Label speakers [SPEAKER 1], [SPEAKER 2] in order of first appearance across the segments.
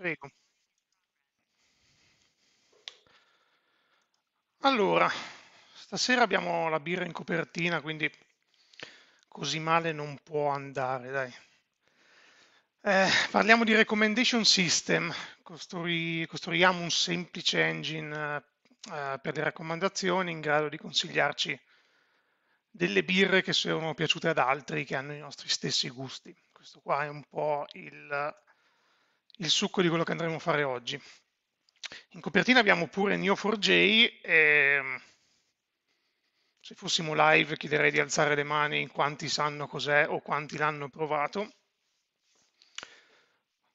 [SPEAKER 1] Prego. Allora, stasera abbiamo la birra in copertina, quindi così male non può andare, dai. Eh, parliamo di recommendation system, Costrui, costruiamo un semplice engine eh, eh, per le raccomandazioni in grado di consigliarci delle birre che sono piaciute ad altri che hanno i nostri stessi gusti. Questo qua è un po' il il succo di quello che andremo a fare oggi. In copertina abbiamo pure Neo4j, e mm, se fossimo live chiederei di alzare le mani in quanti sanno cos'è o quanti l'hanno provato.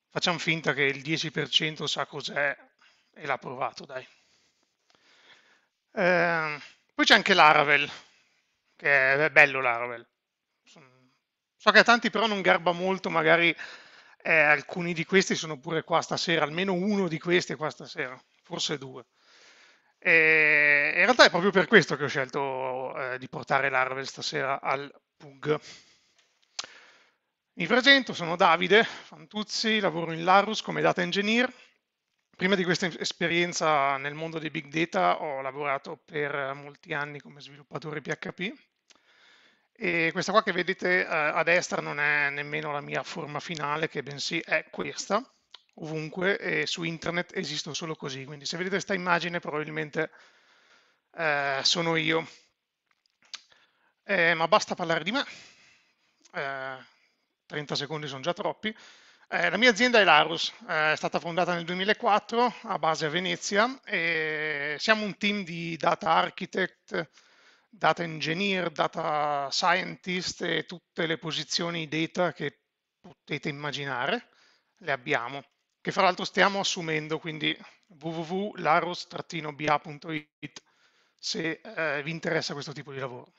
[SPEAKER 1] Facciamo finta che il 10% sa cos'è e l'ha provato, dai. Eh, poi c'è anche Laravel, che è bello Laravel. So che a tanti però non garba molto magari eh, alcuni di questi sono pure qua stasera, almeno uno di questi è qua stasera, forse due. E eh, in realtà è proprio per questo che ho scelto eh, di portare l'Arvel stasera al PUG. Mi presento, sono Davide Fantuzzi, lavoro in Larus come data engineer. Prima di questa esperienza nel mondo dei big data ho lavorato per eh, molti anni come sviluppatore PHP e questa qua che vedete eh, a destra non è nemmeno la mia forma finale, che bensì è questa, ovunque, e su internet esisto solo così. Quindi se vedete questa immagine probabilmente eh, sono io. Eh, ma basta parlare di me, 30 eh, secondi sono già troppi. Eh, la mia azienda è Larus, eh, è stata fondata nel 2004 a base a Venezia e siamo un team di data architect, data engineer, data scientist e tutte le posizioni data che potete immaginare, le abbiamo, che fra l'altro stiamo assumendo, quindi www.laros-ba.it se eh, vi interessa questo tipo di lavoro.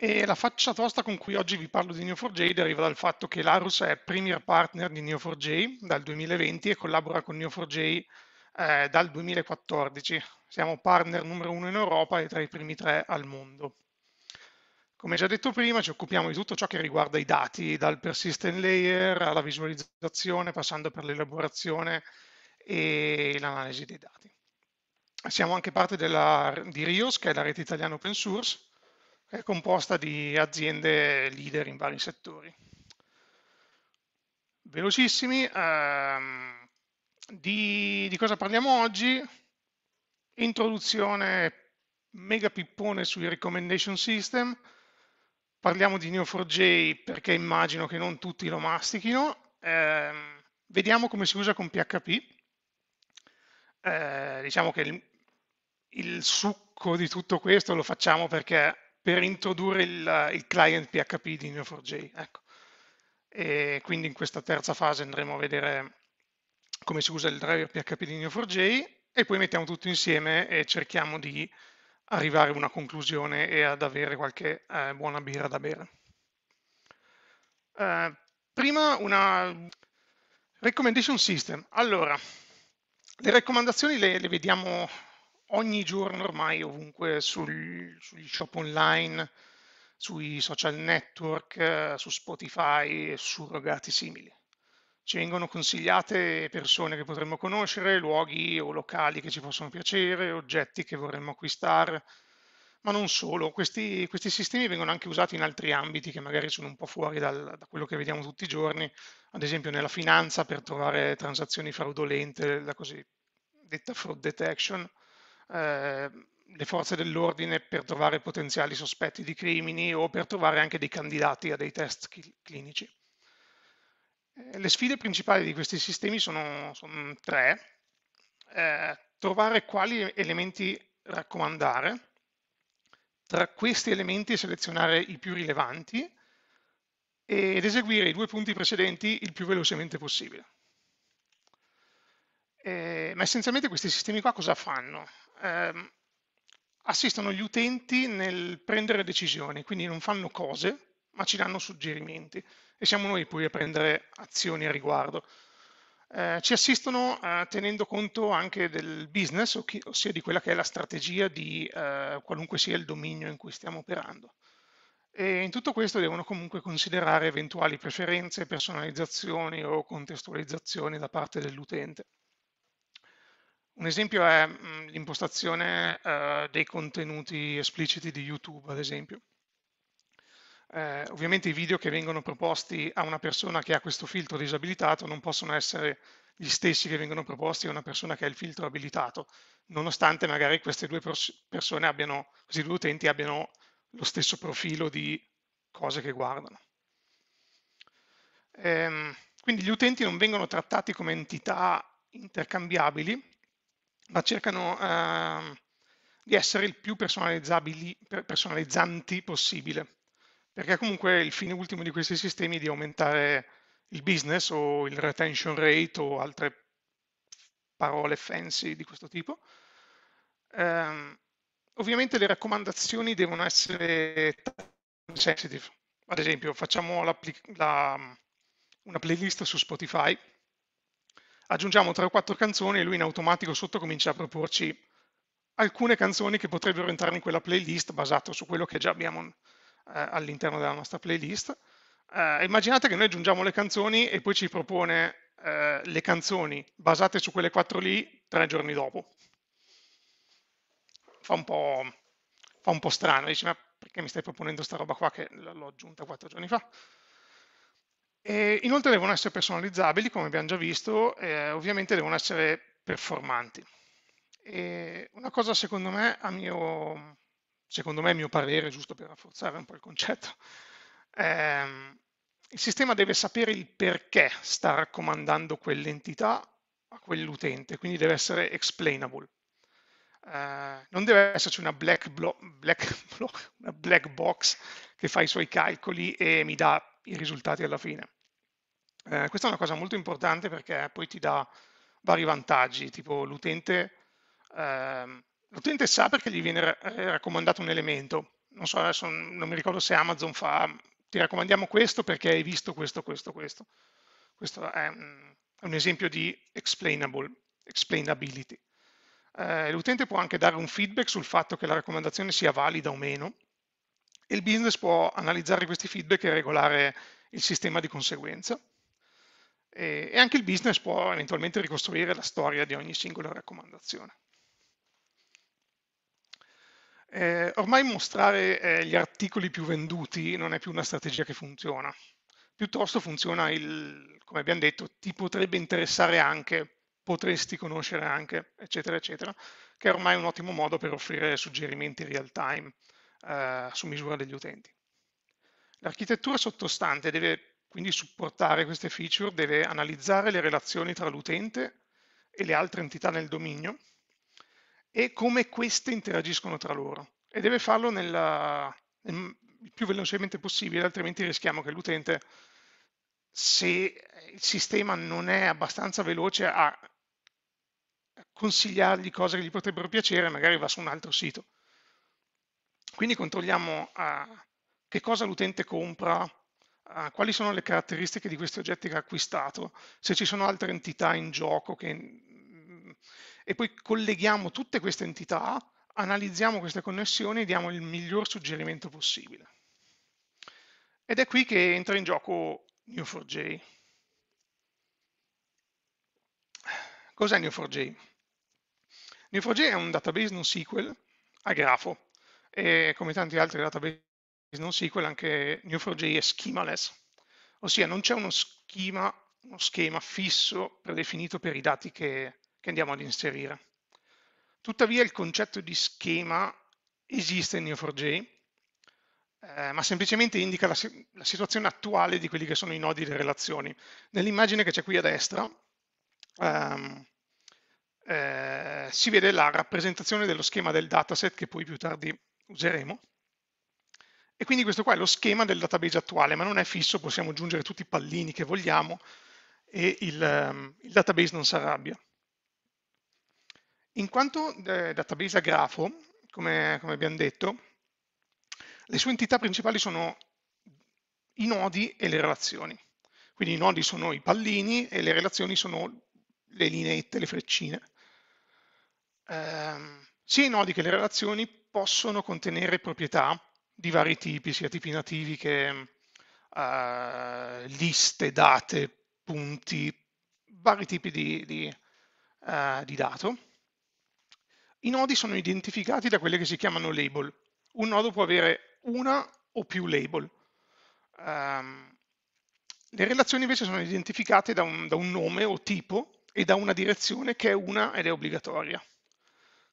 [SPEAKER 1] E la faccia tosta con cui oggi vi parlo di Neo4j deriva dal fatto che Larus è premier partner di Neo4j dal 2020 e collabora con Neo4j eh, dal 2014. Siamo partner numero uno in Europa e tra i primi tre al mondo. Come già detto prima, ci occupiamo di tutto ciò che riguarda i dati, dal persistent layer alla visualizzazione, passando per l'elaborazione e l'analisi dei dati. Siamo anche parte della, di RIOS, che è la rete italiana open source, che è composta di aziende leader in vari settori. Velocissimi, ehm, di, di cosa parliamo oggi? Introduzione mega pippone sui recommendation system. Parliamo di Neo4j perché immagino che non tutti lo mastichino. Eh, vediamo come si usa con PHP. Eh, diciamo che il, il, succo di tutto questo lo facciamo perché per introdurre il, il client PHP di Neo4j. Ecco. E quindi in questa terza fase andremo a vedere come si usa il driver PHP di Neo4j e poi mettiamo tutto insieme e cerchiamo di arrivare a una conclusione e ad avere qualche eh, buona birra da bere. Eh, prima una recommendation system. Allora, le raccomandazioni le, le vediamo ogni giorno ormai ovunque sul, sugli shop online, sui social network, eh, su Spotify e su simili ci vengono consigliate persone che potremmo conoscere, luoghi o locali che ci possono piacere, oggetti che vorremmo acquistare, ma non solo, questi, questi sistemi vengono anche usati in altri ambiti che magari sono un po' fuori dal, da quello che vediamo tutti i giorni, ad esempio nella finanza per trovare transazioni fraudolente, la cosiddetta fraud detection, eh, le forze dell'ordine per trovare potenziali sospetti di crimini o per trovare anche dei candidati a dei test clinici. Eh, le sfide principali di questi sistemi sono, sono tre. Eh, trovare quali elementi raccomandare, tra questi elementi selezionare i più rilevanti ed eseguire i due punti precedenti il più velocemente possibile. Eh, ma essenzialmente questi sistemi qua cosa fanno? Eh, assistono gli utenti nel prendere decisioni, quindi non fanno cose, ma ci danno suggerimenti e siamo noi poi a prendere azioni a riguardo. Eh, ci assistono eh, tenendo conto anche del business, ossia di quella che è la strategia di eh, qualunque sia il dominio in cui stiamo operando. E in tutto questo devono comunque considerare eventuali preferenze, personalizzazioni o contestualizzazioni da parte dell'utente. Un esempio è mm, l'impostazione eh, dei contenuti espliciti di YouTube, ad esempio. Eh, ovviamente i video che vengono proposti a una persona che ha questo filtro disabilitato non possono essere gli stessi che vengono proposti a una persona che ha il filtro abilitato, nonostante magari queste due persone abbiano, questi due utenti abbiano lo stesso profilo di cose che guardano. Ehm, quindi gli utenti non vengono trattati come entità intercambiabili, ma cercano eh, di essere il più personalizzabili, personalizzanti possibile perché comunque il fine ultimo di questi sistemi è di aumentare il business o il retention rate o altre parole fancy di questo tipo. Um, ovviamente le raccomandazioni devono essere sensitive. Ad esempio, facciamo la, una playlist su Spotify, aggiungiamo 3 o 4 canzoni e lui in automatico sotto comincia a proporci alcune canzoni che potrebbero entrare in quella playlist basato su quello che già abbiamo eh, all'interno della nostra playlist. Eh, immaginate che noi aggiungiamo le canzoni e poi ci propone eh, le canzoni basate su quelle quattro lì tre giorni dopo. Fa un po', fa un po strano, dici ma perché mi stai proponendo questa roba qua che l'ho aggiunta quattro giorni fa? E inoltre devono essere personalizzabili, come abbiamo già visto, eh, ovviamente devono essere performanti. E una cosa secondo me, a mio, secondo me, a mio parere, giusto per rafforzare un po' il concetto, ehm, il sistema deve sapere il perché sta raccomandando quell'entità a quell'utente, quindi deve essere explainable. Eh, non deve esserci una black, black, una black, box che fa i suoi calcoli e mi dà i risultati alla fine. Eh, questa è una cosa molto importante perché poi ti dà vari vantaggi, tipo l'utente... Ehm, l'utente sa perché gli viene eh, raccomandato un elemento. Non so, adesso non mi ricordo se Amazon fa ti raccomandiamo questo perché hai visto questo, questo, questo. Questo è un, esempio di explainable, explainability. Eh, l'utente può anche dare un feedback sul fatto che la raccomandazione sia valida o meno e il business può analizzare questi feedback e regolare il sistema di conseguenza. E, e anche il business può eventualmente ricostruire la storia di ogni singola raccomandazione. Eh, ormai mostrare eh, gli articoli più venduti non è più una strategia che funziona, piuttosto funziona il, come abbiamo detto, ti potrebbe interessare anche, potresti conoscere anche, eccetera, eccetera, che è ormai un ottimo modo per offrire suggerimenti real time eh, su misura degli utenti. L'architettura sottostante deve quindi supportare queste feature, deve analizzare le relazioni tra l'utente e le altre entità nel dominio, e come queste interagiscono tra loro. E deve farlo nella, nel, il più velocemente possibile, altrimenti rischiamo che l'utente, se il sistema non è abbastanza veloce a consigliargli cose che gli potrebbero piacere, magari va su un altro sito. Quindi controlliamo uh, che cosa l'utente compra, uh, quali sono le caratteristiche di questi oggetti che ha acquistato, se ci sono altre entità in gioco che e poi colleghiamo tutte queste entità, analizziamo queste connessioni e diamo il miglior suggerimento possibile. Ed è qui che entra in gioco neo 4 j Cos'è neo 4 j neo 4 j è un database non SQL a grafo e come tanti altri database non SQL anche neo 4 j è schemaless, ossia non c'è uno schema, uno schema fisso predefinito per i dati che, che andiamo ad inserire. Tuttavia il concetto di schema esiste in Neo4j, eh, ma semplicemente indica la, la, situazione attuale di quelli che sono i nodi e le relazioni. Nell'immagine che c'è qui a destra ehm, eh, si vede la rappresentazione dello schema del dataset che poi più tardi useremo. E quindi questo qua è lo schema del database attuale, ma non è fisso, possiamo aggiungere tutti i pallini che vogliamo e il, ehm, il database non si arrabbia. In quanto eh, database a grafo, come, come abbiamo detto, le sue entità principali sono i nodi e le relazioni. Quindi i nodi sono i pallini e le relazioni sono le lineette, le freccine. Eh, sia i nodi che le relazioni possono contenere proprietà di vari tipi, sia tipi nativi che eh, liste, date, punti, vari tipi di, di, eh, di dato. I nodi sono identificati da quelle che si chiamano label. Un nodo può avere una o più label. Um, le relazioni invece sono identificate da un, da un, nome o tipo e da una direzione che è una ed è obbligatoria.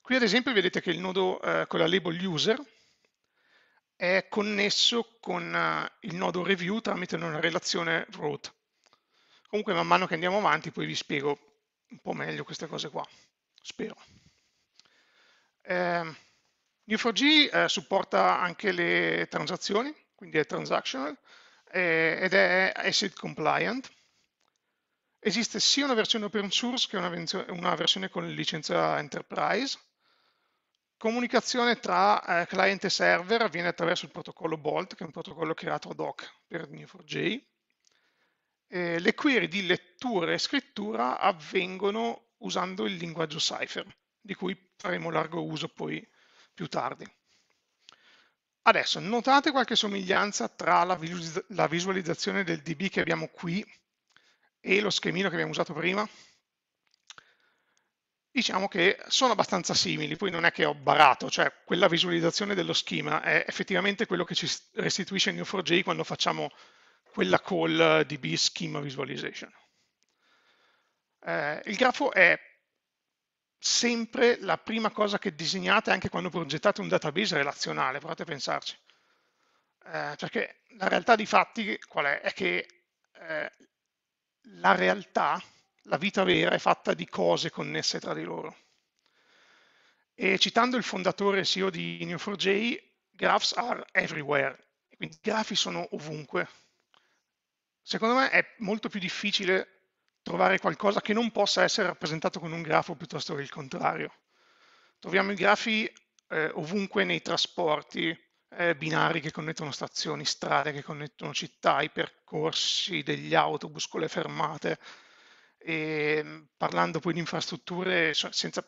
[SPEAKER 1] Qui ad esempio vedete che il nodo eh, con la label user è connesso con eh, il nodo review tramite una relazione root. Comunque man mano che andiamo avanti poi vi spiego un po' meglio queste cose qua, spero. Eh, Neo4j eh, supporta anche le transazioni, quindi è transactional, eh, ed è asset compliant. Esiste sia una versione open source che una, una versione con licenza enterprise. Comunicazione tra eh, client e server avviene attraverso il protocollo Bolt, che è un protocollo creato ad hoc per Neo4j. le query di lettura e scrittura avvengono usando il linguaggio Cypher di cui faremo largo uso poi più tardi. Adesso, notate qualche somiglianza tra la visualizzazione del DB che abbiamo qui e lo schemino che abbiamo usato prima? Diciamo che sono abbastanza simili, poi non è che ho barato, cioè quella visualizzazione dello schema è effettivamente quello che ci restituisce Neo4j quando facciamo quella call DB schema visualization. Eh, il grafo è sempre la prima cosa che disegnate anche quando progettate un database relazionale, provate a pensarci. Eh, perché la realtà dei fatti qual è? È che eh, la realtà, la vita vera, è fatta di cose connesse tra di loro. E citando il fondatore e CEO di Neo4j, graphs are everywhere, quindi grafi sono ovunque. Secondo me è molto più difficile trovare qualcosa che non possa essere rappresentato con un grafo piuttosto che il contrario. Troviamo i grafi eh, ovunque nei trasporti, eh, binari che connettono stazioni, strade che connettono città, i percorsi degli autobus con le fermate. E mm, parlando poi di infrastrutture, senza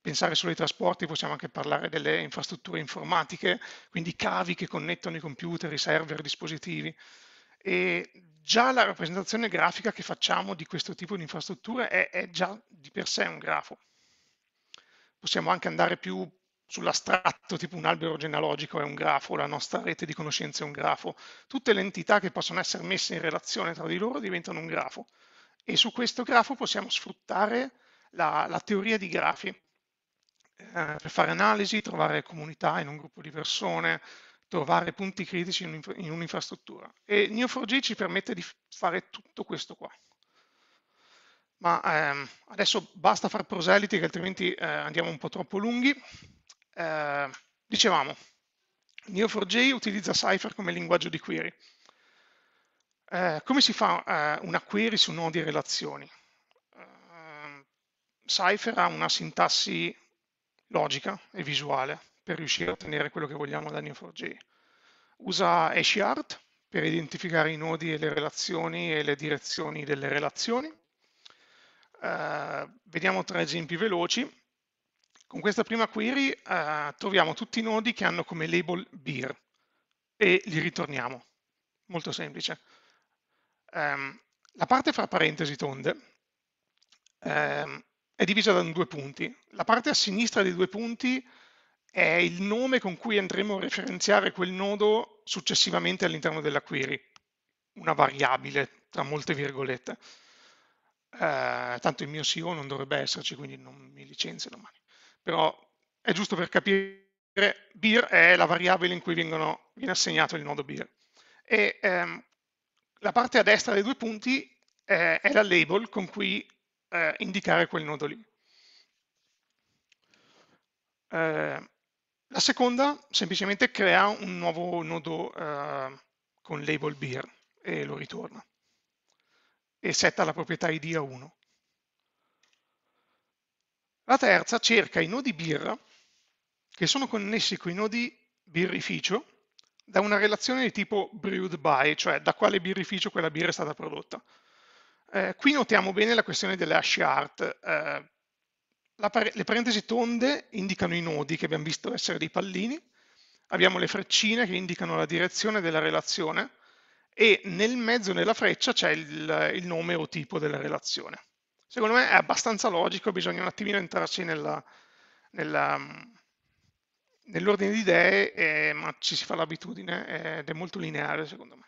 [SPEAKER 1] pensare solo ai trasporti, possiamo anche parlare delle infrastrutture informatiche, quindi cavi che connettono i computer, i server, i dispositivi. E già la rappresentazione grafica che facciamo di questo tipo di infrastrutture è, è già di per sé un grafo. Possiamo anche andare più sull'astratto, tipo un albero genealogico è un grafo, la nostra rete di conoscenze è un grafo. Tutte le entità che possono essere messe in relazione tra di loro diventano un grafo. E su questo grafo possiamo sfruttare la, la teoria di grafi eh, per fare analisi, trovare comunità in un gruppo di persone, trovare punti critici in un'infrastruttura. E Neo4j ci permette di fare tutto questo qua. Ma ehm, adesso basta far proseliti che altrimenti eh, andiamo un po' troppo lunghi. Eh, dicevamo, Neo4j utilizza Cypher come linguaggio di query. Eh, come si fa eh, una query su nodi e relazioni? Ehm, Cypher ha una sintassi logica e visuale, per riuscire a ottenere quello che vogliamo da Neo4j. Usa HashArt per identificare i nodi e le relazioni e le direzioni delle relazioni. Uh, vediamo tre esempi veloci. Con questa prima query uh, troviamo tutti i nodi che hanno come label beer e li ritorniamo. Molto semplice. Um, la parte fra parentesi tonde um, è divisa da due punti. La parte a sinistra dei due punti è il nome con cui andremo a referenziare quel nodo successivamente all'interno della query, una variabile, tra molte virgolette. Eh, tanto il mio CEO non dovrebbe esserci, quindi non mi licenzio domani. Però è giusto per capire, beer è la variabile in cui vengono, viene assegnato il nodo beer. E ehm, la parte a destra dei due punti eh, è la label con cui eh, indicare quel nodo lì. Eh, la seconda semplicemente crea un nuovo nodo eh, con label beer e lo ritorna e setta la proprietà id a 1. La terza cerca i nodi birra che sono connessi con i nodi birrificio da una relazione di tipo brewed by, cioè da quale birrificio quella birra è stata prodotta. Eh, qui notiamo bene la questione delle hash art, eh, par le parentesi tonde indicano i nodi che abbiamo visto essere dei pallini, abbiamo le freccine che indicano la direzione della relazione e nel mezzo della freccia c'è il, il, nome o tipo della relazione. Secondo me è abbastanza logico, bisogna un attimino entrarci nell'ordine di idee, eh, ma ci si fa l'abitudine eh, ed è molto lineare secondo me.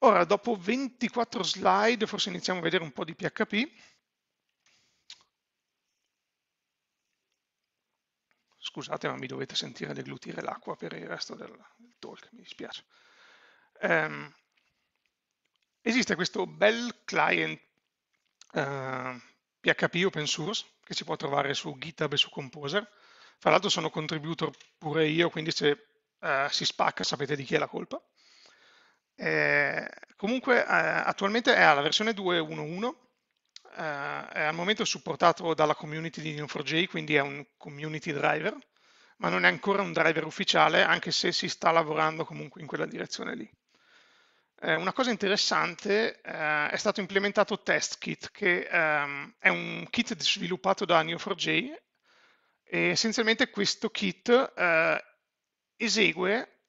[SPEAKER 1] Ora, dopo 24 slide, forse iniziamo a vedere un po' di PHP. Scusate, ma mi dovete sentire deglutire l'acqua per il resto del, del talk, mi dispiace. Um, esiste questo bel client uh, ehm, PHP open source che si può trovare su GitHub e su Composer. Fra l'altro sono contributor pure io, quindi se uh, si spacca sapete di chi è la colpa. Eh, comunque eh, attualmente è alla versione 2.1.1 eh, è al momento supportato dalla community di Neo4j, quindi è un community driver, ma non è ancora un driver ufficiale, anche se si sta lavorando comunque in quella direzione lì. Eh, una cosa interessante eh, è stato implementato TestKit, che ehm, è un kit sviluppato da Neo4j e essenzialmente questo kit eh, esegue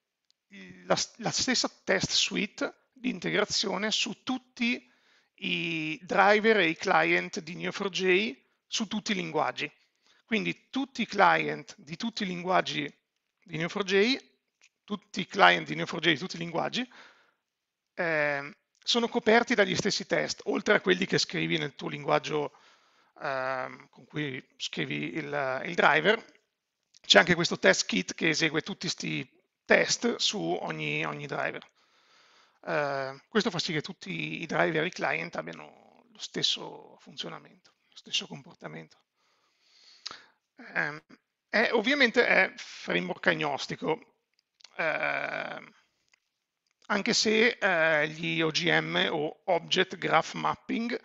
[SPEAKER 1] la, la, stessa test suite di integrazione su tutti i driver e i client di Neo4j su tutti i linguaggi. Quindi tutti i client di tutti i linguaggi di Neo4j, tutti i client di Neo4j di tutti i linguaggi, eh, sono coperti dagli stessi test, oltre a quelli che scrivi nel tuo linguaggio eh, con cui scrivi il, il driver. C'è anche questo test kit che esegue tutti questi test su ogni, ogni driver. Ehm, questo fa sì che tutti i driver e i client abbiano lo stesso funzionamento, lo stesso comportamento. Eh, è, ovviamente è framework agnostico, eh, anche se eh, gli OGM o Object Graph Mapping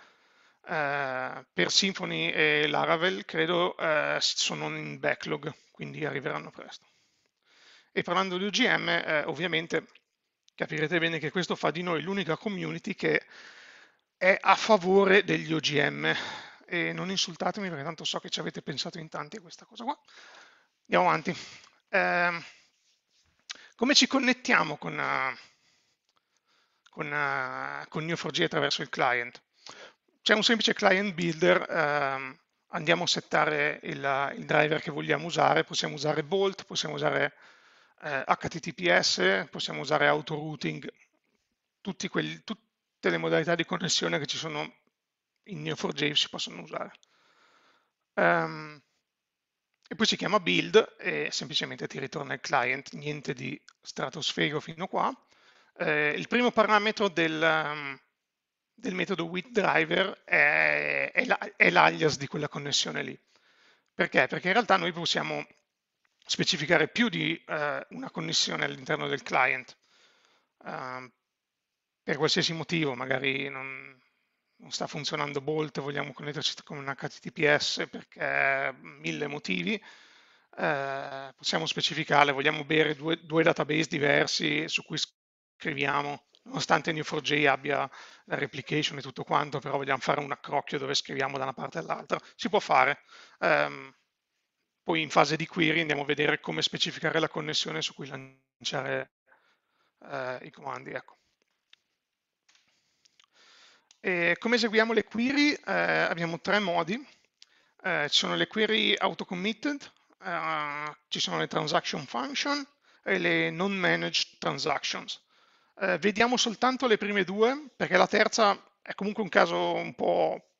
[SPEAKER 1] Uh, per Symfony e Laravel credo uh, sono in backlog, quindi arriveranno presto. E parlando di OGM, uh, ovviamente Capirete bene che questo fa di noi l'unica community che è a favore degli OGM. E non insultatemi perché tanto so che ci avete pensato in tanti a questa cosa qua. Andiamo avanti. Eh, come ci connettiamo con, con, con Neo4j attraverso il client? C'è un semplice client builder eh, andiamo a settare il, il, driver che vogliamo usare, possiamo usare Bolt, possiamo usare eh, HTTPS, possiamo usare autorouting, quelli, tutte le modalità di connessione che ci sono in Neo4j si possono usare. Um, e poi si chiama build e semplicemente ti ritorna il client, niente di stratosferico fino a qua. Eh, il primo parametro del, ehm, del metodo withDriver è, è l'alias di quella connessione lì. Perché? Perché in realtà noi possiamo specificare più di eh, una connessione all'interno del client eh, per qualsiasi motivo, magari non, non sta funzionando Bolt, vogliamo connetterci con un HTTPS perché mille motivi, eh, possiamo specificare, vogliamo bere due, due, database diversi su cui scriviamo, nonostante New4j abbia la replication e tutto quanto, però vogliamo fare un accrocchio dove scriviamo da una parte all'altra, si può fare. Eh, poi in fase di query andiamo a vedere come specificare la connessione su cui lanciare eh, i comandi. Ecco. come eseguiamo le query? Eh, abbiamo tre modi. Eh, ci sono le query auto-committed, eh, ci sono le transaction function e le non-managed transactions. Eh, vediamo soltanto le prime due, perché la terza è comunque un caso un po'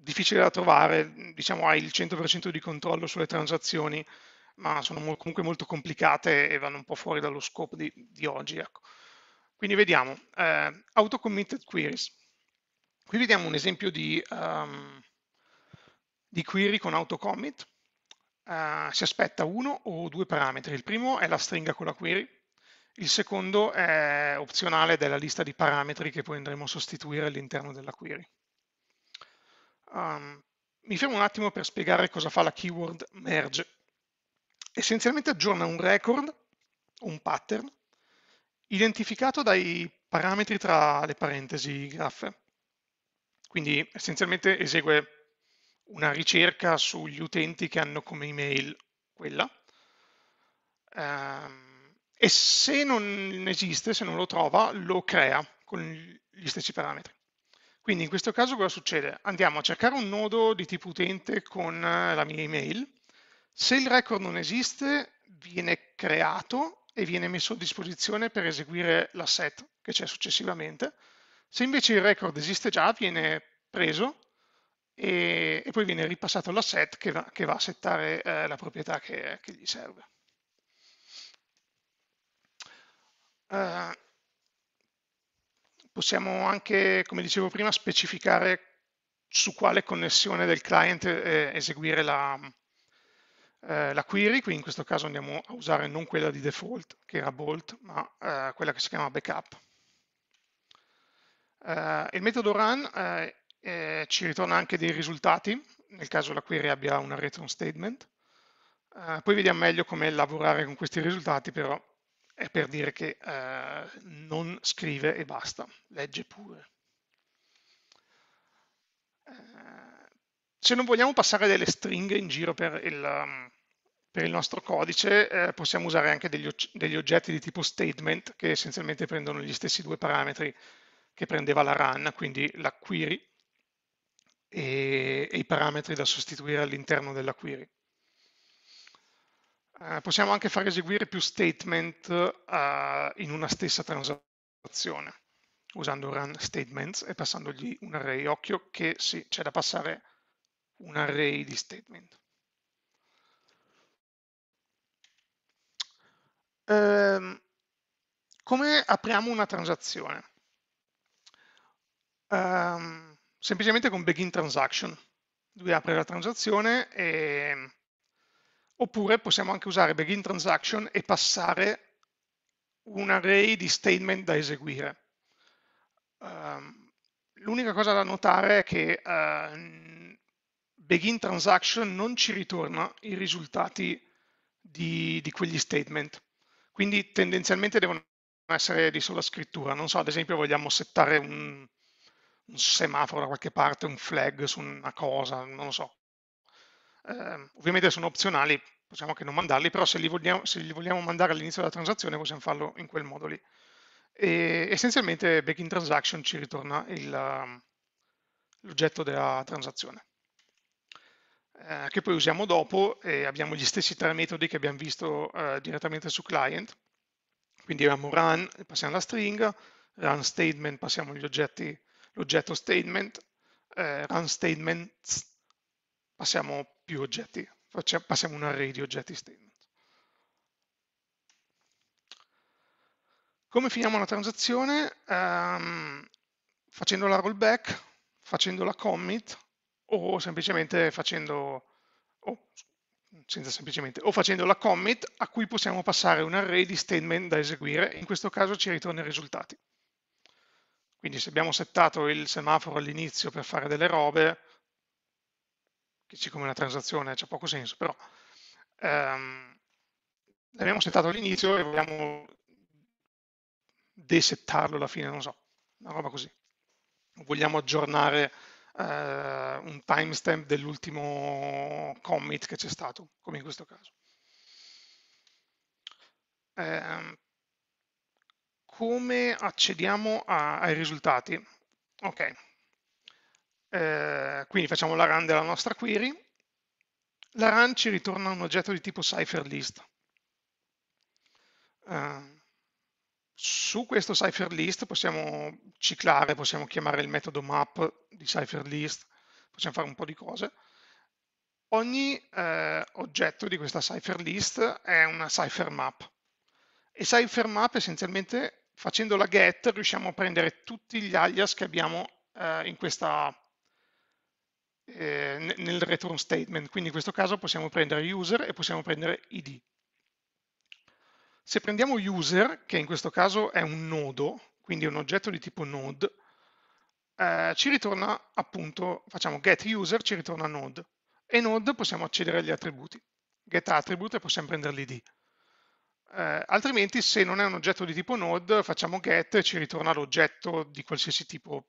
[SPEAKER 1] difficile da trovare, diciamo hai il 100% di controllo sulle transazioni, ma sono mo comunque molto complicate e vanno un po' fuori dallo scopo di, di oggi. Ecco. Quindi vediamo, eh, auto-committed queries. Qui vediamo un esempio di, um, di query con autocommit. Uh, si aspetta uno o due parametri. Il primo è la stringa con la query, il secondo è opzionale della lista di parametri che poi andremo a sostituire all'interno della query. Um, mi fermo un attimo per spiegare cosa fa la keyword merge. Essenzialmente aggiorna un record, un pattern, identificato dai parametri tra le parentesi graffe. Quindi essenzialmente esegue una ricerca sugli utenti che hanno come email quella. Ehm, e se non esiste, se non lo trova, lo crea con gli stessi parametri. Quindi in questo caso cosa succede? Andiamo a cercare un nodo di tipo utente con eh, la mia email. Se il record non esiste, viene creato e viene messo a disposizione per eseguire l'asset che c'è successivamente. Se invece il record esiste già, viene preso e, e poi viene ripassato l'asset che, che, va a settare eh, la proprietà che, che gli serve. Uh, possiamo anche, come dicevo prima, specificare su quale connessione del client eh, eseguire la, eh, la, query, quindi in questo caso andiamo a usare non quella di default, che era bolt, ma eh, quella che si chiama backup. Eh, il metodo run eh, eh, ci ritorna anche dei risultati, nel caso la query abbia una return statement. poi vediamo meglio come lavorare con questi risultati, però è per dire che eh, non scrive e basta, legge pure. Eh, se non vogliamo passare delle stringhe in giro per il, per il nostro codice, eh, possiamo usare anche degli, degli, oggetti di tipo statement, che essenzialmente prendono gli stessi due parametri che prendeva la run, quindi la query e, e i parametri da sostituire all'interno della query. Eh, possiamo anche far eseguire più statement eh, in una stessa transazione, usando run statements e passandogli un array. Occhio che sì, c'è da passare un array di statement. Eh, come apriamo una transazione? Ehm, semplicemente con begin transaction. Lui apre la transazione e Oppure possiamo anche usare begin transaction e passare un array di statement da eseguire. Um, L'unica cosa da notare è che uh, begin transaction non ci ritorna i risultati di, di quegli statement, quindi tendenzialmente devono essere di sola scrittura. Non so, ad esempio vogliamo settare un, un semaforo da qualche parte, un flag su una cosa, non lo so eh, ovviamente sono opzionali, possiamo anche non mandarli, però se li vogliamo, se li vogliamo mandare all'inizio della transazione possiamo farlo in quel modo lì. E essenzialmente back-in transaction ci ritorna l'oggetto della transazione, eh, che poi usiamo dopo e abbiamo gli stessi tre metodi che abbiamo visto eh, direttamente su client, quindi abbiamo run, passiamo la stringa, run statement, passiamo l'oggetto statement, eh, run statements, passiamo più oggetti, Facciamo, passiamo un array di oggetti statement. Come finiamo la transazione? Um, facendo la rollback, facendo la commit o semplicemente facendo, oh, senza semplicemente, o facendo la commit a cui possiamo passare un array di statement da eseguire, in questo caso ci ritorna i risultati. Quindi se abbiamo settato il semaforo all'inizio per fare delle robe, che siccome è una transazione c'è poco senso, però ehm, l'abbiamo settato all'inizio e vogliamo desettarlo alla fine, non so, una roba così. Vogliamo aggiornare eh, un timestamp dell'ultimo commit che c'è stato, come in questo caso. Eh, come accediamo a, ai risultati? Ok, eh, quindi facciamo la run della nostra query. La run ci ritorna un oggetto di tipo cipherList. Eh, su questo cipherList possiamo ciclare, possiamo chiamare il metodo map di cipherList, possiamo fare un po' di cose. Ogni eh, oggetto di questa cipherList è una cipherMap e cipherMap essenzialmente facendo la get riusciamo a prendere tutti gli alias che abbiamo eh, in questa eh, nel return statement, quindi in questo caso possiamo prendere user e possiamo prendere id. Se prendiamo user, che in questo caso è un nodo, quindi un oggetto di tipo node, eh, ci ritorna appunto, facciamo get user, ci ritorna node, e node possiamo accedere agli attributi, get attribute e possiamo prendere l'id. Eh, altrimenti se non è un oggetto di tipo node facciamo get e ci ritorna l'oggetto di qualsiasi tipo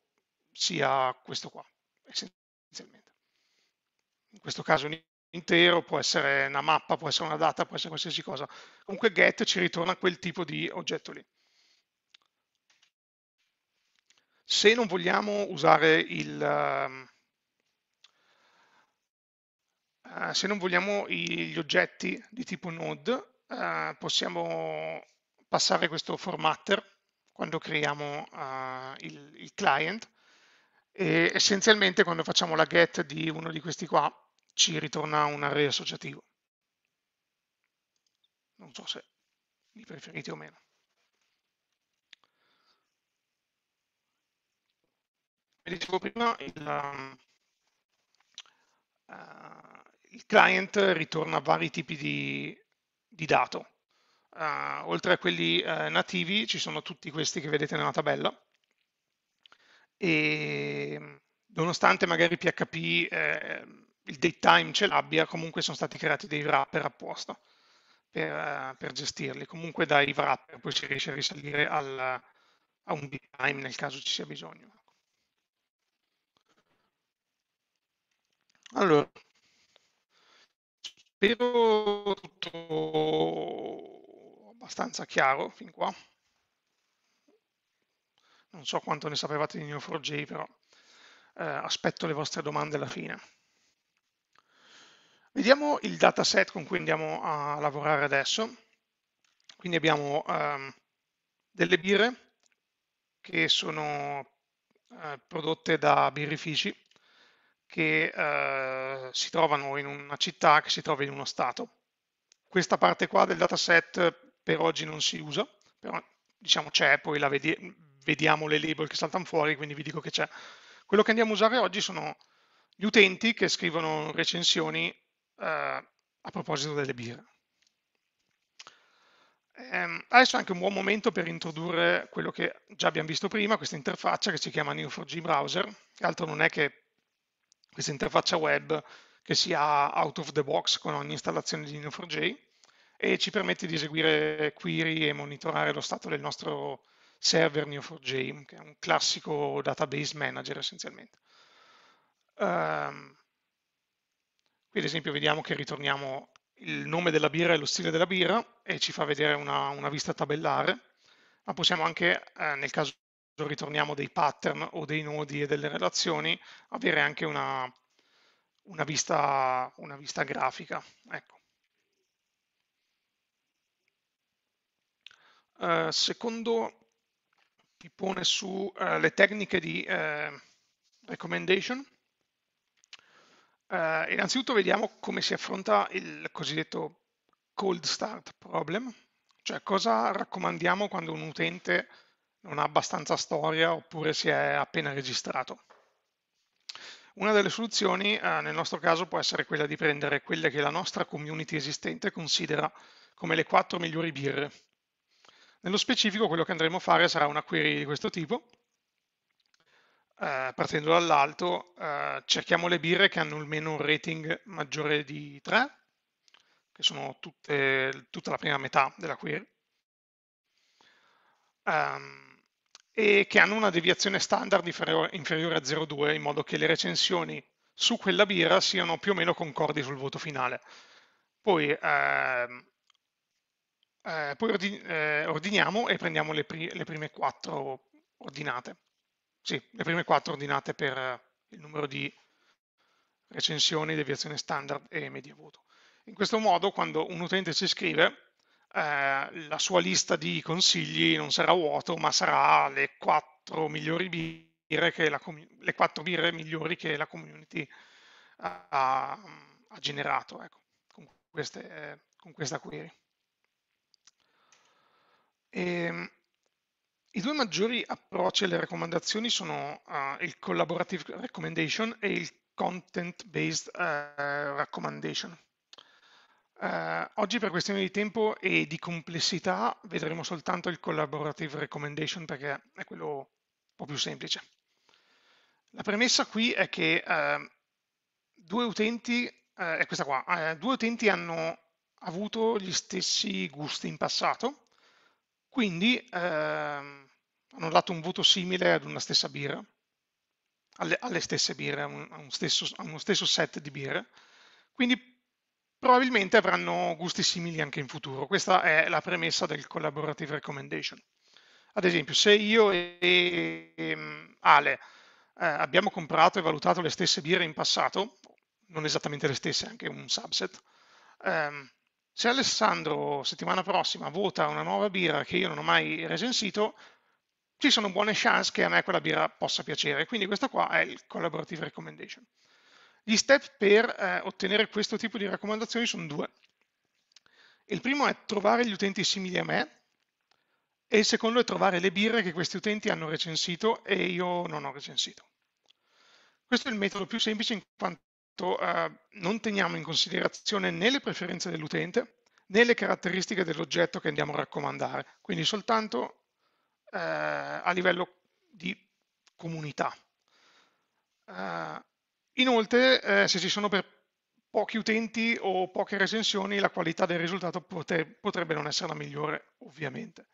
[SPEAKER 1] sia questo qua essenzialmente in questo caso un intero, può essere una mappa, può essere una data, può essere qualsiasi cosa. Comunque get ci ritorna quel tipo di oggetto lì. Se non vogliamo usare il... Uh, se non vogliamo gli oggetti di tipo node, uh, possiamo passare questo formatter quando creiamo uh, il, il client e essenzialmente quando facciamo la get di uno di questi qua ci ritorna un array associativo. Non so se li preferite o meno. Come dicevo prima, il, uh, il client ritorna vari tipi di, di dato. Uh, oltre a quelli uh, nativi ci sono tutti questi che vedete nella tabella e ehm, nonostante magari PHP eh, il datetime ce l'abbia, comunque sono stati creati dei wrapper apposta per, eh, per gestirli. Comunque dai wrapper poi si riesce a risalire al, a un datetime nel caso ci sia bisogno. Ecco. Allora, spero tutto abbastanza chiaro fin qua non so quanto ne sapevate di Neo4j, però eh, aspetto le vostre domande alla fine. Vediamo il dataset con cui andiamo a lavorare adesso. Quindi abbiamo ehm, delle birre che sono eh, prodotte da birrifici che eh, si trovano in una città, che si trova in uno stato. Questa parte qua del dataset per oggi non si usa, però diciamo c'è, poi la vedi vediamo le label che saltano fuori, quindi vi dico che c'è. Quello che andiamo a usare oggi sono gli utenti che scrivono recensioni eh, a proposito delle birre. Ehm, adesso è anche un buon momento per introdurre quello che già abbiamo visto prima, questa interfaccia che si chiama Neo4j Browser, altro non è che questa interfaccia web che si ha out of the box con ogni installazione di Neo4j e ci permette di eseguire query e monitorare lo stato del nostro server Neo4j, che è un classico database manager essenzialmente. Um, qui ad esempio vediamo che ritorniamo il nome della birra e lo stile della birra e ci fa vedere una, una vista tabellare, ma possiamo anche, eh, nel caso ritorniamo dei pattern o dei nodi e delle relazioni, avere anche una, una, vista, una vista, grafica. Ecco. Uh, secondo ti pone sulle eh, tecniche di ehm, recommendation. Eh, innanzitutto vediamo come si affronta il cosiddetto cold start problem, cioè cosa raccomandiamo quando un utente non ha abbastanza storia oppure si è appena registrato. Una delle soluzioni eh, nel nostro caso può essere quella di prendere quelle che la nostra community esistente considera come le quattro migliori birre nello specifico quello che andremo a fare sarà una query di questo tipo, eh, partendo dall'alto, eh, cerchiamo le birre che hanno almeno un rating maggiore di 3, che sono tutte, tutta la prima metà della query, ehm, e che hanno una deviazione standard inferiore, a 0,2, in modo che le recensioni su quella birra siano più o meno concordi sul voto finale. Poi ehm, eh, poi ordin eh, ordiniamo e prendiamo le, pri le, prime quattro ordinate. Sì, le prime quattro ordinate per eh, il numero di recensioni, deviazione standard e media voto. In questo modo, quando un utente ci scrive, eh, la sua lista di consigli non sarà vuoto, ma sarà le quattro migliori birre che la, le quattro birre migliori che la community ha, ha generato ecco, con, queste, eh, con questa query. E, ehm, I due maggiori approcci alle raccomandazioni sono uh, il collaborative recommendation e il content based uh, eh, recommendation. Uh, oggi per questione di tempo e di complessità vedremo soltanto il collaborative recommendation perché è quello un po' più semplice. La premessa qui è che uh, due utenti, uh, è questa qua, due utenti hanno avuto gli stessi gusti in passato quindi ehm, hanno dato un voto simile ad una stessa birra, alle, alle stesse birre, a, a, uno stesso set di birre. Quindi probabilmente avranno gusti simili anche in futuro. Questa è la premessa del collaborative recommendation. Ad esempio, se io e, ehm, Ale eh, abbiamo comprato e valutato le stesse birre in passato, non esattamente le stesse, anche un subset, ehm, se Alessandro settimana prossima vota una nuova birra che io non ho mai recensito, ci sono buone chance che a me quella birra possa piacere. Quindi questa qua è il collaborative recommendation. Gli step per eh, ottenere questo tipo di raccomandazioni sono due. Il primo è trovare gli utenti simili a me e il secondo è trovare le birre che questi utenti hanno recensito e io non ho recensito. Questo è il metodo più semplice in quanto fatto eh, non teniamo in considerazione né le preferenze dell'utente né le caratteristiche dell'oggetto che andiamo a raccomandare, quindi soltanto eh, a livello di comunità. Eh, inoltre, eh, se ci sono per pochi utenti o poche recensioni, la qualità del risultato pote, potrebbe non essere la migliore, ovviamente.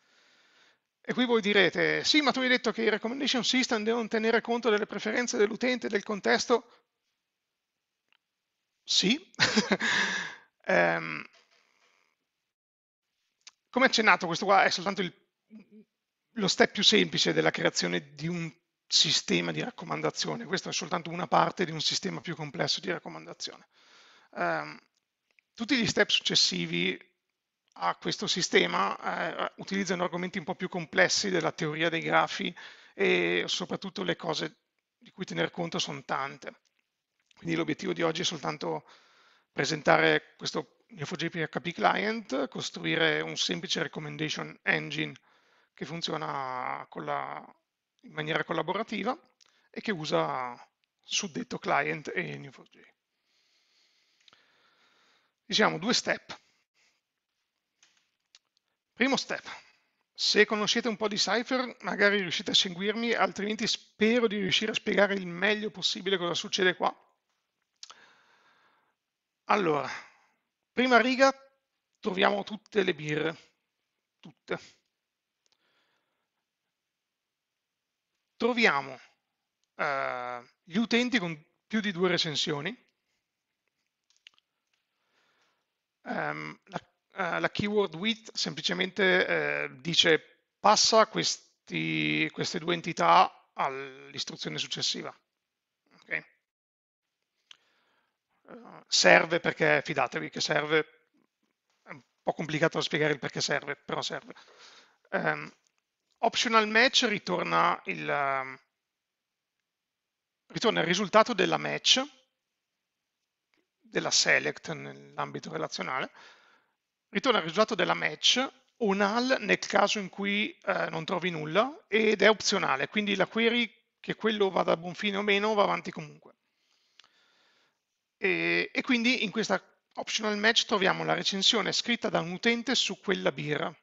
[SPEAKER 1] E qui voi direte, sì, ma tu hai detto che i recommendation system devono tenere conto delle preferenze dell'utente e del contesto sì. ehm, come accennato, questo qua è soltanto il, lo step più semplice della creazione di un sistema di raccomandazione. Questo è soltanto una parte di un sistema più complesso di raccomandazione. Ehm, tutti gli step successivi a questo sistema eh, utilizzano argomenti un po' più complessi della teoria dei grafi e soprattutto le cose di cui tener conto sono tante. Quindi l'obiettivo di oggi è soltanto presentare questo Neo4j PHP client, costruire un semplice recommendation engine che funziona la, in maniera collaborativa e che usa suddetto client e New4j. Diciamo due step. Primo step, se conoscete un po' di Cypher magari riuscite a seguirmi, altrimenti spero di riuscire a spiegare il meglio possibile cosa succede qua allora, prima riga troviamo tutte le birre, tutte. Troviamo eh, gli utenti con più di due recensioni, um, la, uh, la, keyword with semplicemente uh, dice passa questi, queste due entità all'istruzione successiva. serve perché, fidatevi che serve, è un po' complicato da spiegare il perché serve, però serve. Um, optional match ritorna il, um, ritorna il risultato della match, della select nell'ambito relazionale, ritorna il risultato della match o null nel caso in cui eh, non trovi nulla ed è opzionale, quindi la query che quello vada a buon fine o meno va avanti comunque. E, e quindi in questa optional match troviamo la recensione scritta da un utente su quella birra,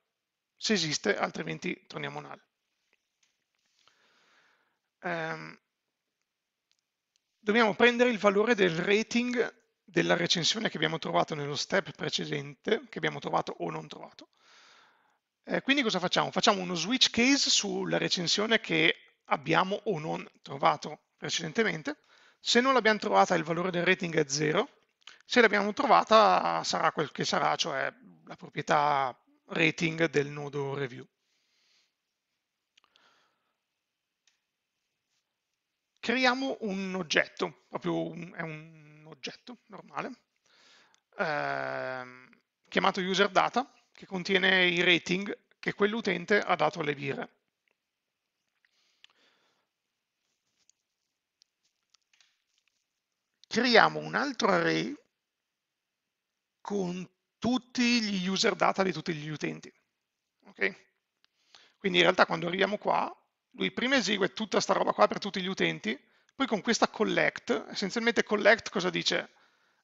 [SPEAKER 1] se esiste, altrimenti torniamo null. Um, ehm, dobbiamo prendere il valore del rating della recensione che abbiamo trovato nello step precedente, che abbiamo trovato o non trovato. Eh, quindi cosa facciamo? Facciamo uno switch case sulla recensione che abbiamo o non trovato precedentemente se non l'abbiamo trovata il valore del rating è 0, se l'abbiamo trovata sarà quel che sarà, cioè la proprietà rating del nodo review. Creiamo un oggetto, proprio un, è un oggetto normale, eh, chiamato user data, che contiene i rating che quell'utente ha dato alle birre. creiamo un altro array con tutti gli user data di tutti gli utenti. Okay? Quindi in realtà quando arriviamo qua, lui prima esegue tutta sta roba qua per tutti gli utenti, poi con questa collect, essenzialmente collect cosa dice?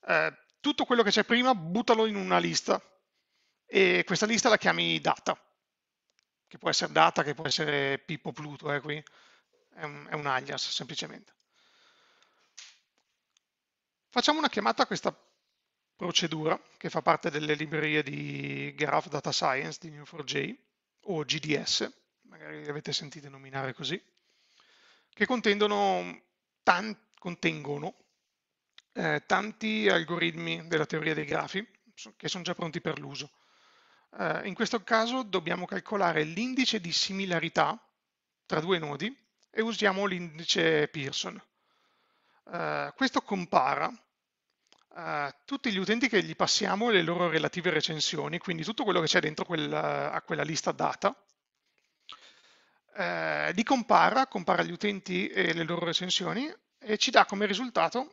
[SPEAKER 1] Eh, tutto quello che c'è prima buttalo in una lista e questa lista la chiami data, che può essere data, che può essere Pippo Pluto, eh, qui è un, è un alias semplicemente. Facciamo una chiamata a questa procedura che fa parte delle librerie di Graph Data Science di neo 4 j o GDS, magari li avete sentite nominare così, che contengono, tan contengono eh, tanti algoritmi della teoria dei grafi che sono già pronti per l'uso. Eh, in questo caso dobbiamo calcolare l'indice di similarità tra due nodi e usiamo l'indice Pearson. Eh, questo compara uh, tutti gli utenti che gli passiamo e le loro relative recensioni, quindi tutto quello che c'è dentro quel, a quella lista data, eh, li compara, compara gli utenti e le loro recensioni e ci dà come risultato,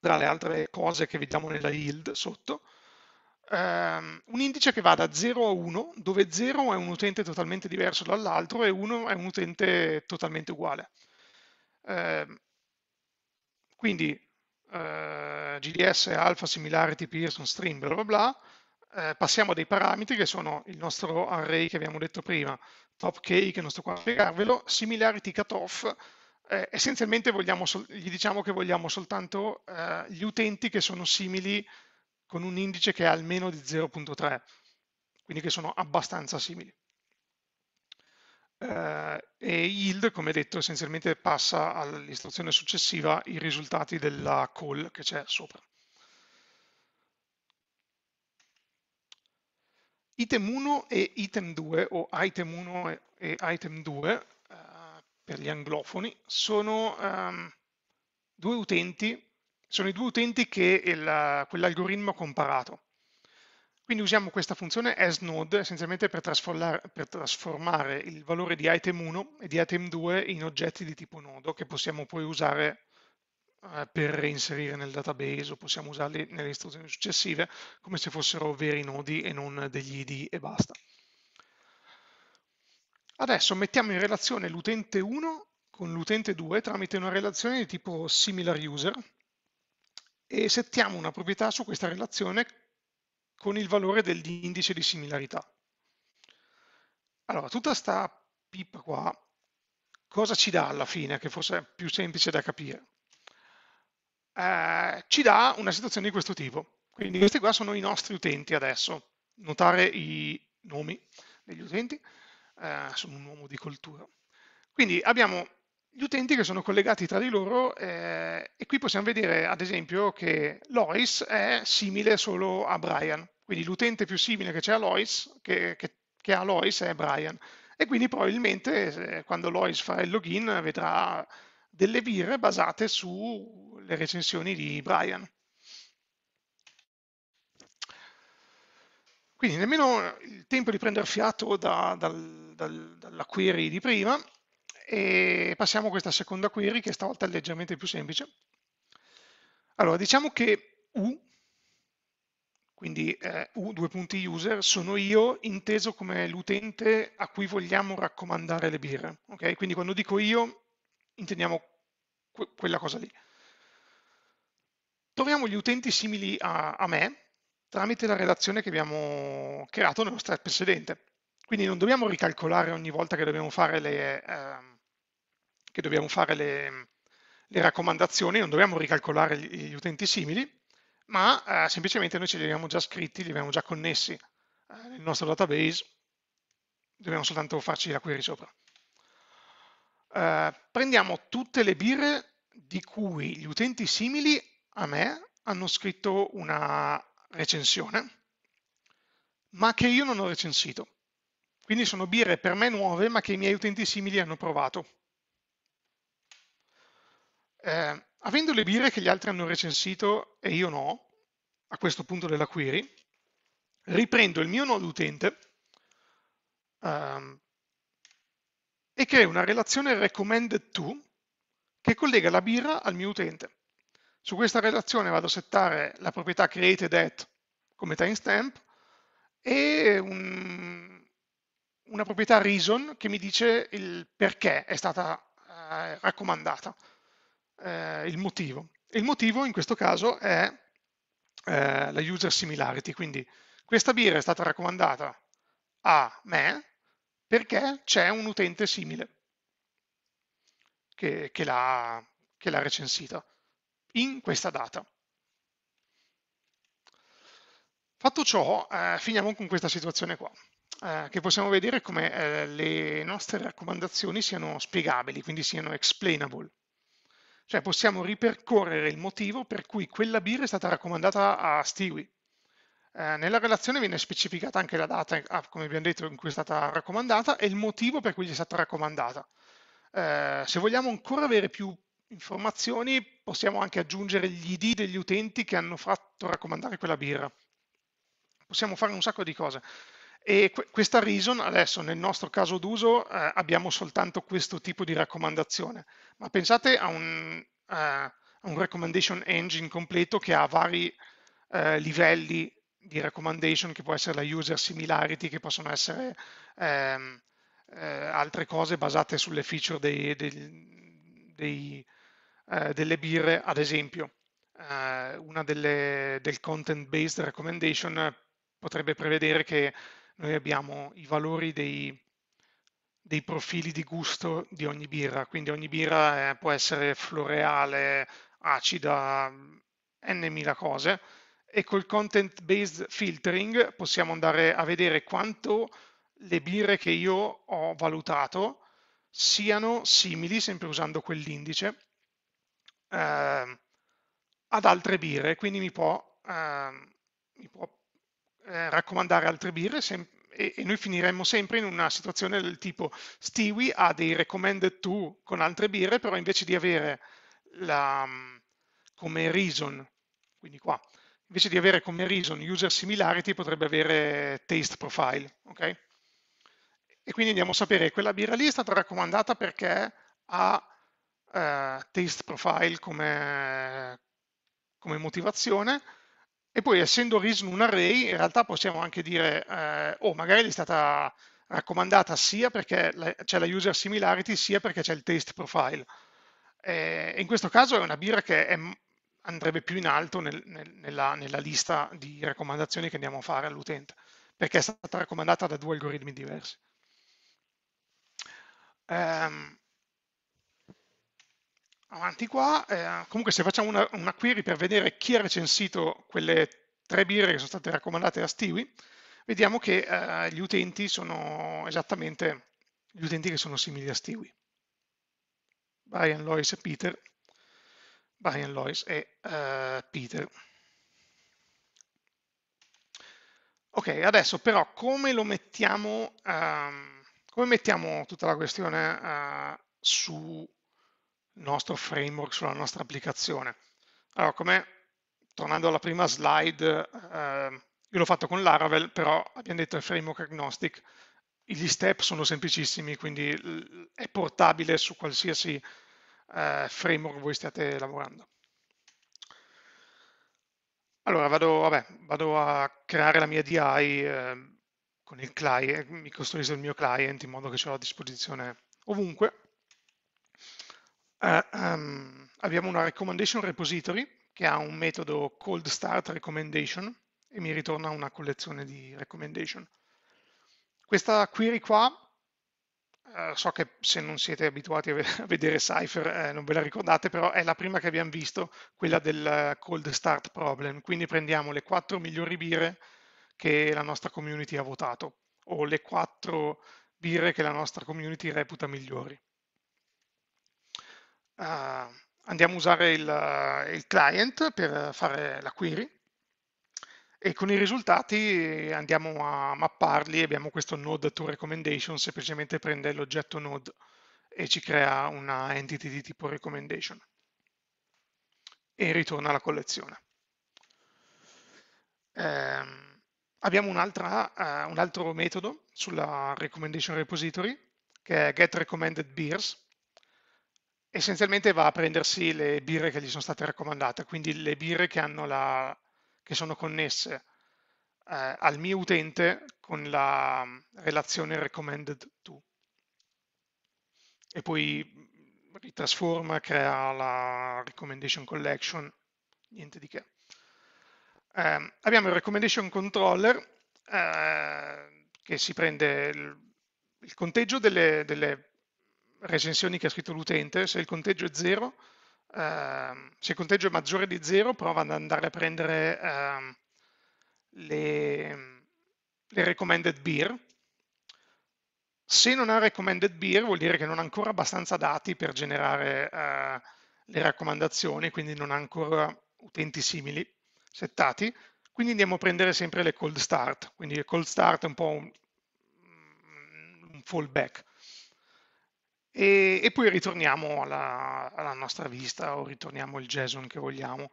[SPEAKER 1] tra le altre cose che vediamo nella yield sotto, ehm, un indice che va da 0 a 1, dove 0 è un utente totalmente diverso dall'altro e 1 è un utente totalmente uguale. Ehm, quindi eh, GDS alpha similarity Pearson string bla bla bla, eh, passiamo a dei parametri che sono il nostro array che abbiamo detto prima, top k che non sto qua a spiegarvelo, similarity cutoff, eh, essenzialmente gli diciamo che vogliamo soltanto eh, gli utenti che sono simili con un indice che è almeno di 0.3, quindi che sono abbastanza simili eh, e yield, come detto, essenzialmente passa all'istruzione successiva i risultati della call che c'è sopra. Item 1 e item 2, o item 1 e, item 2, eh, per gli anglofoni, sono ehm, due utenti, sono i due utenti che quell'algoritmo ha comparato. Quindi usiamo questa funzione asNode essenzialmente per, per trasformare il valore di item1 e di item2 in oggetti di tipo nodo che possiamo poi usare eh, per reinserire nel database o possiamo usarli nelle istruzioni successive come se fossero veri nodi e non degli id e basta. Adesso mettiamo in relazione l'utente 1 con l'utente 2 tramite una relazione di tipo similar user e settiamo una proprietà su questa relazione con il valore dell'indice di similarità. Allora, tutta sta pipa qua, cosa ci dà alla fine, che forse è più semplice da capire? Eh, ci dà una situazione di questo tipo. Quindi questi qua sono i nostri utenti adesso. Notare i nomi degli utenti, eh, sono un uomo di cultura. Quindi abbiamo gli utenti che sono collegati tra di loro eh, e qui possiamo vedere ad esempio che Lois è simile solo a Brian, quindi l'utente più simile che c'è a Lois, che, che, che ha Lois è Brian e quindi probabilmente eh, quando Lois farà il login vedrà delle birre basate sulle recensioni di Brian. Quindi nemmeno il tempo di prendere fiato da, dal, dal, dalla query di prima, e passiamo a questa seconda query che stavolta è leggermente più semplice. Allora, diciamo che U, quindi eh, U due punti user, sono io inteso come l'utente a cui vogliamo raccomandare le birre. Okay? Quindi quando dico io, intendiamo que quella cosa lì. Troviamo gli utenti simili a, a me tramite la relazione che abbiamo creato nello step precedente. Quindi non dobbiamo ricalcolare ogni volta che dobbiamo fare le... Eh, che dobbiamo fare le, le raccomandazioni, non dobbiamo ricalcolare gli, utenti simili, ma eh, semplicemente noi ce li abbiamo già scritti, li abbiamo già connessi eh, nel nostro database, dobbiamo soltanto farci la query sopra. Eh, prendiamo tutte le birre di cui gli utenti simili a me hanno scritto una recensione, ma che io non ho recensito. Quindi sono birre per me nuove, ma che i miei utenti simili hanno provato. Eh, avendo le birre che gli altri hanno recensito e io no, a questo punto della query, riprendo il mio nodo utente ehm, e creo una relazione recommended to che collega la birra al mio utente. Su questa relazione vado a settare la proprietà created at come timestamp e un, una proprietà reason che mi dice il perché è stata eh, raccomandata eh, il motivo. Il motivo in questo caso è eh, la user similarity, quindi questa birra è stata raccomandata a me perché c'è un utente simile che, che l'ha recensita in questa data. Fatto ciò, eh, finiamo con questa situazione qua, eh, che possiamo vedere come eh, le nostre raccomandazioni siano spiegabili, quindi siano explainable. Cioè possiamo ripercorrere il motivo per cui quella birra è stata raccomandata a Stewie. Eh, nella relazione viene specificata anche la data, ah, come abbiamo detto, in cui è stata raccomandata e il motivo per cui è stata raccomandata. Eh, se vogliamo ancora avere più informazioni, possiamo anche aggiungere gli ID degli utenti che hanno fatto raccomandare quella birra. Possiamo fare un sacco di cose. E questa reason adesso nel nostro caso d'uso eh, abbiamo soltanto questo tipo di raccomandazione, ma pensate a un, uh, a un recommendation engine completo che ha vari uh, livelli di recommendation che può essere la user similarity, che possono essere um, uh, altre cose basate sulle feature dei, dei, dei, eh, delle birre, ad esempio una delle del content based recommendation potrebbe prevedere che noi abbiamo i valori dei, dei profili di gusto di ogni birra, quindi ogni birra eh, può essere floreale, acida, n.000 cose, e col content based filtering possiamo andare a vedere quanto le birre che io ho valutato siano simili, sempre usando quell'indice, eh, ad altre birre, quindi mi può, eh, mi può eh, raccomandare altre birre sem- e, e, noi finiremmo sempre in una situazione del tipo Stewie ha dei recommended to con altre birre, però invece di avere la, come reason, quindi qua, invece di avere come reason user similarity potrebbe avere taste profile, ok? E quindi andiamo a sapere quella birra lì è stata raccomandata perché ha eh, taste profile come, come motivazione, e poi essendo risen un array, in realtà possiamo anche dire, eh, oh, magari è stata raccomandata sia perché c'è la user similarity, sia perché c'è il taste profile. Eh, in questo caso è una birra che è, andrebbe più in alto nel, nel, nella, nella lista di raccomandazioni che andiamo a fare all'utente, perché è stata raccomandata da due algoritmi diversi. Um, avanti qua, eh, comunque se facciamo una, una, query per vedere chi ha recensito quelle tre birre che sono state raccomandate a Stiwi, vediamo che eh, gli utenti sono esattamente gli utenti che sono simili a Stiwi. Brian, Lois e Peter. Brian, Lois e uh, Peter. Ok, adesso però come lo mettiamo, um, come mettiamo tutta la questione uh, su nostro framework, sulla nostra applicazione. Allora, come tornando alla prima slide, eh, io l'ho fatto con Laravel, però abbiamo detto è framework agnostic, gli step sono semplicissimi, quindi è portabile su qualsiasi eh, framework voi stiate lavorando. Allora vado, vabbè, vado a creare la mia DI eh, con il client, mi costruisco il mio client in modo che ce l'ho a disposizione ovunque um, abbiamo una recommendation repository che ha un metodo cold start recommendation e mi ritorna una collezione di recommendation. Questa query qua, eh, so che se non siete abituati a vedere Cypher eh, non ve la ricordate, però è la prima che abbiamo visto, quella del cold start problem, quindi prendiamo le quattro migliori birre che la nostra community ha votato o le quattro birre che la nostra community reputa migliori uh, andiamo a usare il, eh, il, client per fare la query e con i risultati andiamo a mapparli abbiamo questo node to recommendation, semplicemente prende l'oggetto node e ci crea una entity di tipo recommendation e ritorna alla collezione. Eh, abbiamo un, altra, eh, un altro metodo sulla recommendation repository che è getRecommendedBeers essenzialmente va a prendersi le birre che gli sono state raccomandate, quindi le birre che, la, che sono connesse eh, al mio utente con la mm, relazione recommended to. E poi mm, ritrasforma, crea la recommendation collection, niente di che. Eh, abbiamo il recommendation controller eh, che si prende il, il conteggio delle, delle recensioni che ha scritto l'utente, se il conteggio è zero, ehm, se il conteggio è maggiore di zero, prova ad andare a prendere ehm, le, le recommended beer. Se non ha recommended beer vuol dire che non ha ancora abbastanza dati per generare eh, le raccomandazioni, quindi non ha ancora utenti simili settati, quindi andiamo a prendere sempre le cold start, quindi le cold start è un po' un, un fallback e, e poi ritorniamo alla, alla, nostra vista o ritorniamo il JSON che vogliamo.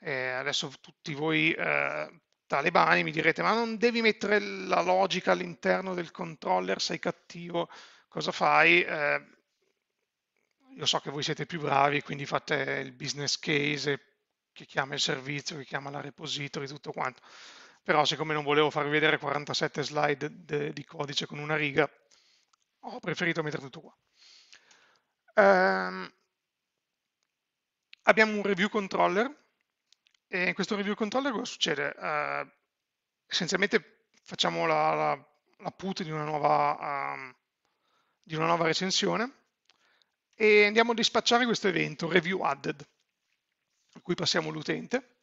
[SPEAKER 1] Eh, adesso tutti voi eh, talebani mi direte ma non devi mettere la logica all'interno del controller, sei cattivo, cosa fai? Eh, io so che voi siete più bravi, quindi fate il business case che chiama il servizio, che chiama la repository, tutto quanto. Però siccome non volevo farvi vedere 47 slide di codice con una riga, ho preferito mettere tutto qua ehm, abbiamo un review controller e in questo review controller cosa succede? Eh, essenzialmente facciamo la, la, la put di una, nuova, um, di una nuova recensione e andiamo a dispacciare questo evento, review added, a cui passiamo l'utente.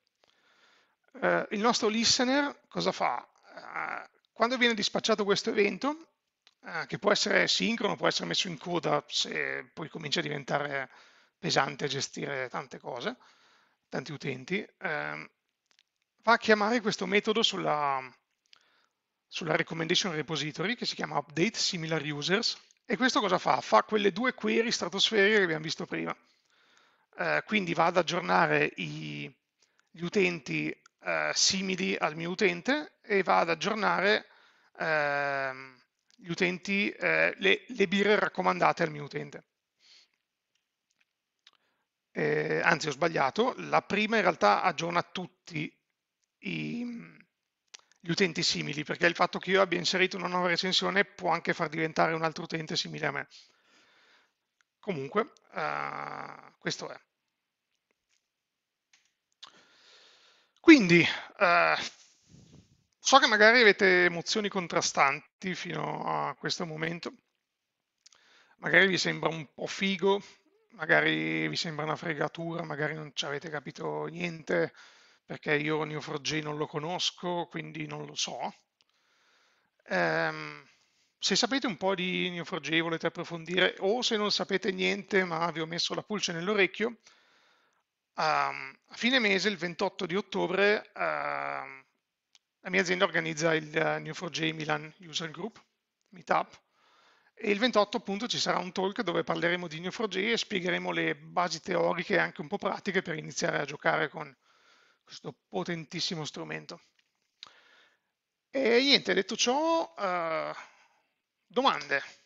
[SPEAKER 1] Eh, il nostro listener cosa fa? Eh, quando viene dispacciato questo evento, Ah, che può essere sincrono, può essere messo in coda se poi comincia a diventare pesante gestire tante cose, tanti utenti, eh, va a chiamare questo metodo sulla, sulla recommendation repository che si chiama update similar users e questo cosa fa? Fa quelle due query stratosferiche che abbiamo visto prima. Eh, quindi va ad aggiornare i, gli utenti eh, simili al mio utente e va ad aggiornare ehm, gli utenti, eh, le, le, birre raccomandate al mio utente. Eh, anzi, ho sbagliato, la prima in realtà aggiorna tutti i, gli utenti simili, perché il fatto che io abbia inserito una nuova recensione può anche far diventare un altro utente simile a me. Comunque, eh, questo è. Quindi, eh, So che magari avete emozioni contrastanti fino a questo momento, magari vi sembra un po' figo, magari vi sembra una fregatura, magari non ci avete capito niente, perché io Neo 4 j non lo conosco, quindi non lo so. Ehm, se sapete un po' di Neo 4 j e volete approfondire, o se non sapete niente ma vi ho messo la pulce nell'orecchio, ehm, a fine mese, il 28 di ottobre, ehm, la mia azienda organizza il eh, New4J Milan User Group, Meetup, e il 28 appunto ci sarà un talk dove parleremo di New4j e spiegheremo le basi teoriche e anche un po' pratiche per iniziare a giocare con questo potentissimo strumento. E niente, detto ciò, eh, domande.